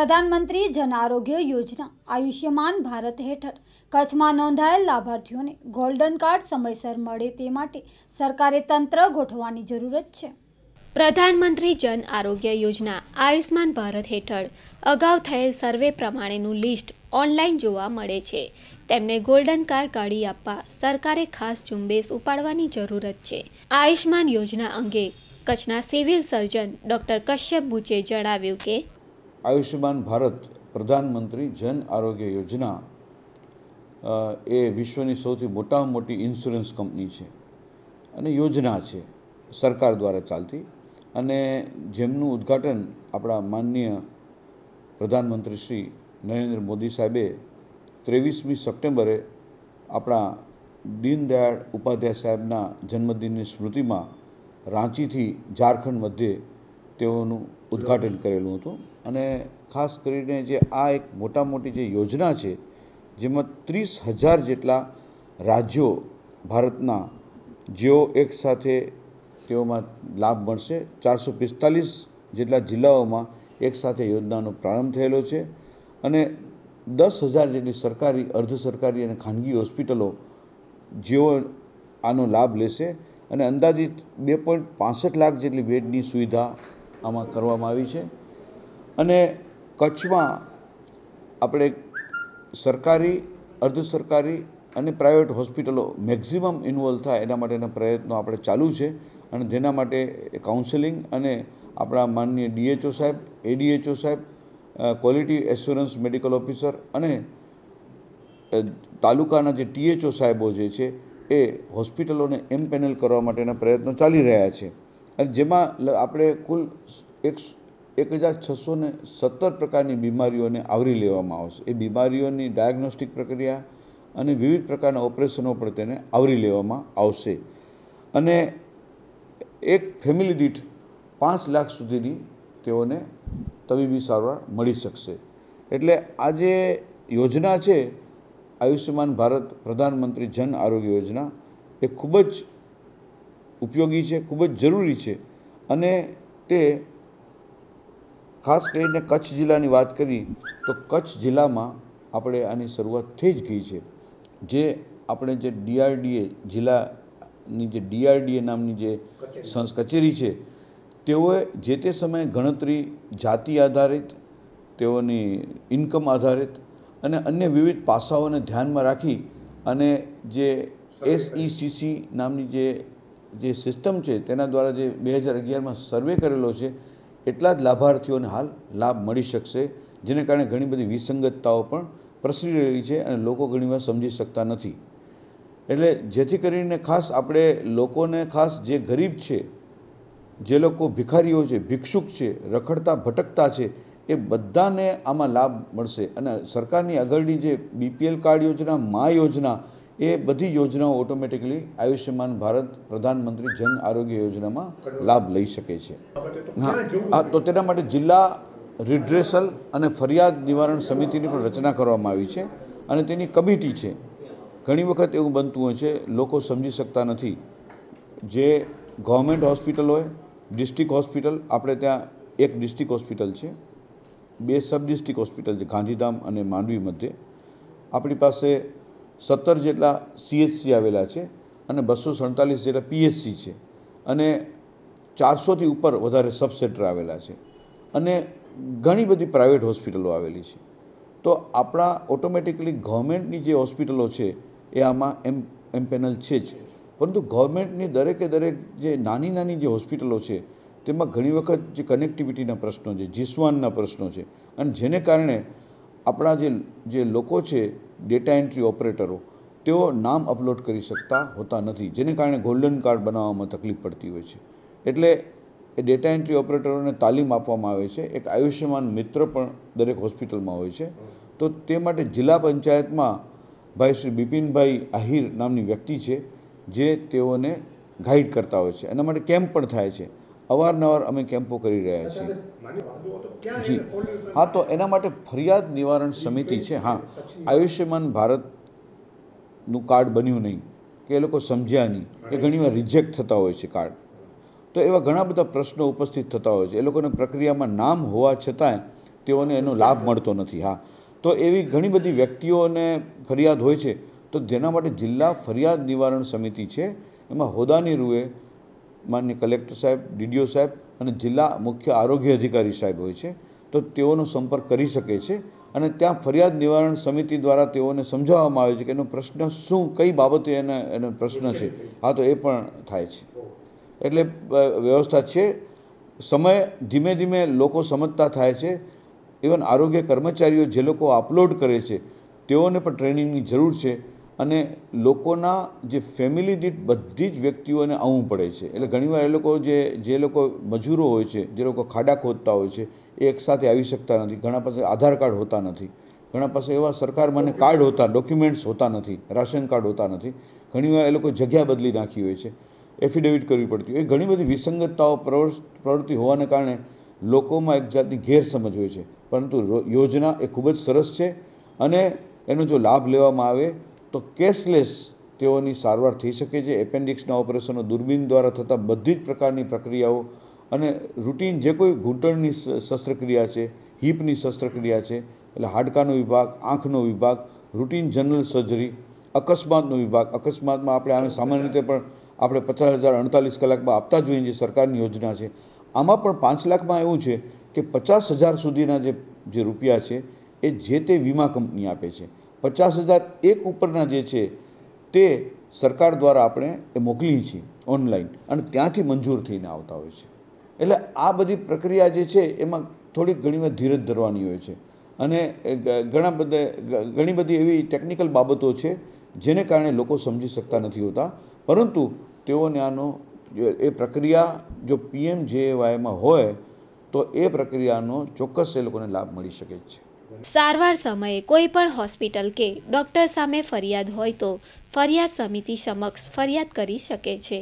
પ્રધાનમંત્રી જન આરોગ્ય યોજના આયુષ્યમાન ભારત હેઠળ કચ્છમાં નોંધાયેલ લાભાર્થીઓને ગોલ્ડન કાર્ડ સમયસર મળે તે માટે સરકારે તંત્ર ગોઠવવાની જરૂરત છે પ્રધાનમંત્રી જન આરોગ્ય યોજના આયુષ્યમાન ભારત હેઠળ અગાઉ થયેલ સર્વે પ્રમાણેનું લિસ્ટ ઓનલાઈન જોવા મળે છે તેમને ગોલ્ડન કાર્ડ કાઢી આપવા સરકારે ખાસ ઝુંબેશ ઉપાડવાની જરૂરત છે આયુષ્માન યોજના અંગે કચ્છના સિવિલ સર્જન ડૉક્ટર કશ્યપ બુચે જણાવ્યું કે આયુષ્યમાન ભારત પ્રધાનમંત્રી જન આરોગ્ય યોજના એ વિશ્વની સૌથી મોટામાં મોટી ઇન્સ્યોરન્સ કંપની છે અને યોજના છે સરકાર દ્વારા ચાલતી અને જેમનું ઉદ્ઘાટન આપણા માનનીય પ્રધાનમંત્રી શ્રી નરેન્દ્ર મોદી સાહેબે ત્રેવીસમી સપ્ટેમ્બરે આપણા દીનદયાળ ઉપાધ્યાય સાહેબના જન્મદિનની સ્મૃતિમાં રાંચીથી ઝારખંડ મધ્યે તેઓનું ઉદ્ઘાટન કરેલું હતું અને ખાસ કરીને જે આ એક મોટા મોટી જે યોજના છે જેમાં ત્રીસ હજાર જેટલા રાજ્યો ભારતના જેઓ એકસાથે તેઓમાં લાભ મળશે ચારસો પિસ્તાલીસ જેટલા જિલ્લાઓમાં એકસાથે યોજનાનો પ્રારંભ થયેલો છે અને દસ હજાર જેટલી સરકારી અર્ધ સરકારી અને ખાનગી હોસ્પિટલો જેઓ આનો લાભ લેશે અને અંદાજિત બે પોઈન્ટ પાસઠ લાખ જેટલી બેડની સુવિધા આમાં કરવામાં આવી છે અને કચ્છમાં આપણે સરકારી અર્ધ સરકારી અને પ્રાઇવેટ હોસ્પિટલો મેક્ઝિમમ ઇન્વોલ્વ થાય એના માટેના પ્રયત્નો આપણે ચાલુ છે અને જેના માટે કાઉન્સેલિંગ અને આપણા માનનીય ડીએચઓ સાહેબ એડીએચઓ સાહેબ ક્વોલિટી એસ્યોરન્સ મેડિકલ ઓફિસર અને તાલુકાના જે ટીએચઓ સાહેબો જે છે એ હોસ્પિટલોને એમ પેનલ કરવા માટેના પ્રયત્નો ચાલી રહ્યા છે અને જેમાં આપણે કુલ એક એક હજાર છસો ને સત્તર પ્રકારની બીમારીઓને આવરી લેવામાં આવશે એ બીમારીઓની ડાયગ્નોસ્ટિક પ્રક્રિયા અને વિવિધ પ્રકારના ઓપરેશનો પણ તેને આવરી લેવામાં આવશે અને એક ફેમિલી દીઠ પાંચ લાખ સુધીની તેઓને તબીબી સારવાર મળી શકશે એટલે આ જે યોજના છે આયુષ્યમાન ભારત પ્રધાનમંત્રી જન આરોગ્ય યોજના એ ખૂબ જ ઉપયોગી છે ખૂબ જ જરૂરી છે અને તે ખાસ કરીને કચ્છ જિલ્લાની વાત કરી તો કચ્છ જિલ્લામાં આપણે આની શરૂઆત થઈ જ ગઈ છે જે આપણે જે ડીઆરડીએ જિલ્લાની જે ડીઆરડીએ નામની જે સંસ કચેરી છે તેઓએ જે તે સમયે ગણતરી જાતિ આધારિત તેઓની ઇન્કમ આધારિત અને અન્ય વિવિધ પાસાઓને ધ્યાનમાં રાખી અને જે એસઈસીસી નામની જે જે સિસ્ટમ છે તેના દ્વારા જે બે હજાર અગિયારમાં સર્વે કરેલો છે એટલા જ લાભાર્થીઓને હાલ લાભ મળી શકશે જેને કારણે ઘણી બધી વિસંગતતાઓ પણ પ્રસરી રહેલી છે અને લોકો ઘણીવાર સમજી શકતા નથી એટલે જેથી કરીને ખાસ આપણે લોકોને ખાસ જે ગરીબ છે જે લોકો ભિખારીઓ છે ભિક્ષુક છે રખડતા ભટકતા છે એ બધાને આમાં લાભ મળશે અને સરકારની આગળની જે બીપીએલ કાર્ડ યોજના મા યોજના એ બધી યોજનાઓ ઓટોમેટિકલી આયુષ્યમાન ભારત પ્રધાનમંત્રી જન આરોગ્ય યોજનામાં લાભ લઈ શકે છે હા તો તેના માટે જિલ્લા રિડ્રેસલ અને ફરિયાદ નિવારણ સમિતિની પણ રચના કરવામાં આવી છે અને તેની કમિટી છે ઘણી વખત એવું બનતું હોય છે લોકો સમજી શકતા નથી જે ગવર્મેન્ટ હોસ્પિટલ હોય ડિસ્ટ્રિક્ટ હોસ્પિટલ આપણે ત્યાં એક ડિસ્ટ્રિક્ટ હોસ્પિટલ છે બે સબ ડિસ્ટ્રિક્ટ હોસ્પિટલ છે ગાંધીધામ અને માંડવી મધ્યે આપણી પાસે સત્તર જેટલા સીએચસી આવેલા છે અને બસો સડતાલીસ જેટલા પીએચસી છે અને ચારસોથી ઉપર વધારે સબ આવેલા છે અને ઘણી બધી પ્રાઇવેટ હોસ્પિટલો આવેલી છે તો આપણા ઓટોમેટિકલી ગવર્મેન્ટની જે હોસ્પિટલો છે એ આમાં એમ એમ પેનલ છે જ પરંતુ ગવર્મેન્ટની દરેકે દરેક જે નાની નાની જે હોસ્પિટલો છે તેમાં ઘણી વખત જે કનેક્ટિવિટીના પ્રશ્નો છે જીસવાનના પ્રશ્નો છે અને જેને કારણે આપણા જે જે લોકો છે ડેટા એન્ટ્રી ઓપરેટરો તેઓ નામ અપલોડ કરી શકતા હોતા નથી જેને કારણે ગોલ્ડન કાર્ડ બનાવવામાં તકલીફ પડતી હોય છે એટલે એ ડેટા એન્ટ્રી ઓપરેટરોને તાલીમ આપવામાં આવે છે એક આયુષ્યમાન મિત્ર પણ દરેક હોસ્પિટલમાં હોય છે તો તે માટે જિલ્લા પંચાયતમાં ભાઈ શ્રી બિપિનભાઈ આહિર નામની વ્યક્તિ છે જે તેઓને ગાઈડ કરતા હોય છે એના માટે કેમ્પ પણ થાય છે અવારનવાર અમે કેમ્પો કરી રહ્યા છીએ જી હા તો એના માટે ફરિયાદ નિવારણ સમિતિ છે હા આયુષ્યમાન ભારતનું કાર્ડ બન્યું નહીં કે એ લોકો સમજ્યા નહીં એ ઘણીવાર રિજેક્ટ થતા હોય છે કાર્ડ તો એવા ઘણા બધા પ્રશ્નો ઉપસ્થિત થતા હોય છે એ લોકોને પ્રક્રિયામાં નામ હોવા છતાંય તેઓને એનો લાભ મળતો નથી હા તો એવી ઘણી બધી વ્યક્તિઓને ફરિયાદ હોય છે તો જેના માટે જિલ્લા ફરિયાદ નિવારણ સમિતિ છે એમાં હોદાની રૂએ માન્ય કલેક્ટર સાહેબ ડીડીઓ સાહેબ અને જિલ્લા મુખ્ય આરોગ્ય અધિકારી સાહેબ હોય છે તો તેઓનો સંપર્ક કરી શકે છે અને ત્યાં ફરિયાદ નિવારણ સમિતિ દ્વારા તેઓને સમજાવવામાં આવે છે કે એનો પ્રશ્ન શું કઈ બાબતે એને એનો પ્રશ્ન છે હા તો એ પણ થાય છે એટલે વ્યવસ્થા છે સમય ધીમે ધીમે લોકો સમજતા થાય છે ઇવન આરોગ્ય કર્મચારીઓ જે લોકો અપલોડ કરે છે તેઓને પણ ટ્રેનિંગની જરૂર છે અને લોકોના જે ફેમિલી દીઠ બધી જ વ્યક્તિઓને આવવું પડે છે એટલે ઘણીવાર એ લોકો જે જે લોકો મજૂરો હોય છે જે લોકો ખાડા ખોદતા હોય છે એ એકસાથે આવી શકતા નથી ઘણા પાસે આધાર કાર્ડ હોતા નથી ઘણા પાસે એવા સરકાર મને કાર્ડ હોતા ડોક્યુમેન્ટ્સ હોતા નથી રાશન કાર્ડ હોતા નથી ઘણીવાર એ લોકો જગ્યા બદલી નાખી હોય છે એફિડેવિટ કરવી પડતી હોય એ ઘણી બધી વિસંગતતાઓ પ્રવૃત્તિ હોવાને કારણે લોકોમાં એક જાતની ગેરસમજ હોય છે પરંતુ યોજના એ ખૂબ જ સરસ છે અને એનો જો લાભ લેવામાં આવે તો કેશલેસ તેઓની સારવાર થઈ શકે છે એપેન્ડિક્સના ઓપરેશનો દૂરબીન દ્વારા થતાં બધી જ પ્રકારની પ્રક્રિયાઓ અને રૂટીન જે કોઈ ઘૂંટણની શસ્ત્રક્રિયા છે હિપની શસ્ત્રક્રિયા છે એટલે હાડકાનો વિભાગ આંખનો વિભાગ રૂટીન જનરલ સર્જરી અકસ્માતનો વિભાગ અકસ્માતમાં આપણે આને સામાન્ય રીતે પણ આપણે પચાસ હજાર અડતાલીસ કલાકમાં આપતા જોઈએ જે સરકારની યોજના છે આમાં પણ પાંચ લાખમાં એવું છે કે પચાસ હજાર સુધીના જે જે રૂપિયા છે એ જે તે વીમા કંપની આપે છે પચાસ હજાર એક ઉપરના જે છે તે સરકાર દ્વારા આપણે એ મોકલીએ છીએ ઓનલાઈન અને ત્યાંથી મંજૂર થઈને આવતા હોય છે એટલે આ બધી પ્રક્રિયા જે છે એમાં થોડીક ઘણીવાર ધીરજ ધરવાની હોય છે અને ઘણા બધા ઘણી બધી એવી ટેકનિકલ બાબતો છે જેને કારણે લોકો સમજી શકતા નથી હોતા પરંતુ તેઓને આનો એ પ્રક્રિયા જો પીએમ જે વાયમાં હોય તો એ પ્રક્રિયાનો ચોક્કસ એ લોકોને લાભ મળી શકે છે સારવાર સમયે કોઈ પણ હોસ્પિટલ કે ડોક્ટર સામે ફરિયાદ હોય તો ફરિયાદ સમિતિ સમક્ષ ફરિયાદ કરી શકે છે